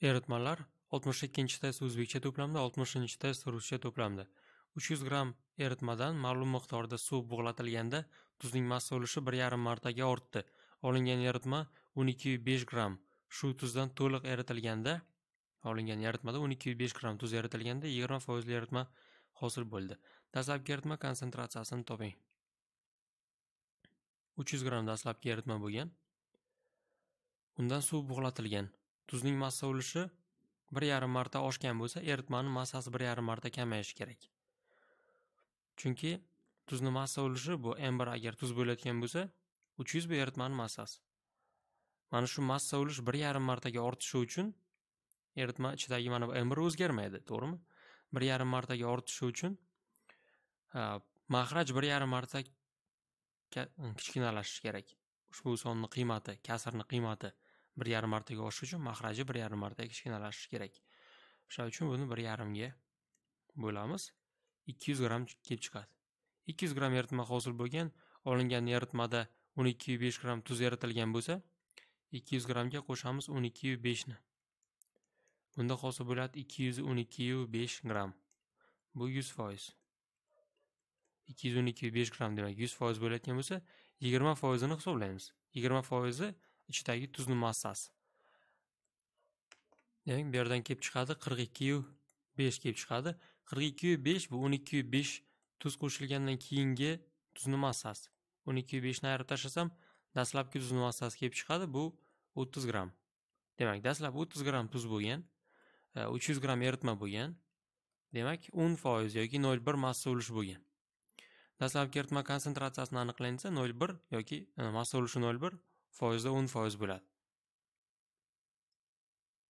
Eritmalar 62-test o'zbekcha to'plamda, 60-test ruscha to'plamda. 300 gramm eritmadan ma'lum miqdorda suv bug'latilganda tuzning massa ulushi 1,5 martaga ortdi. Olingan eritma 12.5 gramm. Shu tuzdan to'liq eritilganda olingan eritmada 12.5 gramm tuz eritilganda 20% eritma hosil bo'ldi. Dastlabki eritma konsentratsiyasini toping. 300 gramm dastlabki eritma bo'lgan. Undan suv bug'latilgan. Tuzning massa ulushi 1,5 marta oshgan bo'lsa, eritmaning massasi 1,5 marta kamayishi kerak. Chunki tuzni massa ulushi bu m1 agar tuz bo'layotgan bo'lsa, 300 bu eritmaning massasi. Mana shu massa ulush 1,5 martaga ortishi uchun eritma ichidagi mana bu m1 o'zgarmaydi, to'g'rimi? 1,5 martaga ortishi uchun mahraj 1,5 marta kichkinalashishi kerak. Ushbu sonni qiymati, kasrni qiymati bir yarim martaga oshish uchun mahraji bir yarim martaga kichkinalashishi kerak o'sha uchun buni bir yarimga bo'lamiz ikki yuz gramm kelib chiqadi ikki yuz gramm eritma hosil bo'lgan olingan eritmada o'n ikki yu besh gramm tuz eritilgan bo'lsa ikki yuz grammga qo'shamiz o'n ikki yu beshni bunda hosil bo'ladi ikki yuz o'n ikki yu besh gramm bu yuz foiz ikki yuz o'n ikki yu besh gramm demak yuz foiz bo'layotgan bo'lsa yigirma foizini hisoblaymiz yigirma foizi ichidagi tuzni massasi demak bu yerdan kelib chiqadi qirq ikkiyu besh kelib chiqadi qirq ikkiyu besh bu o'n ikkiyu besh tuz qo'shilgandan keyingi tuzni massasi o'n ikkiyu beshni ayirib tashlasam dastlabki tuzni massasi kelib chiqadi bu o'ttiz gramm demak dastlab o'ttiz gramm tuz bo'lgan e, uch yuz gramm eritma bo'lgan demak o'n foiz yoki nol bir massa ulushi bo'lgan dastlabki eritma konsentratsiyasini aniqlansa nol bir yoki e, massa ulushi nol bir فوز ده اون فوز بله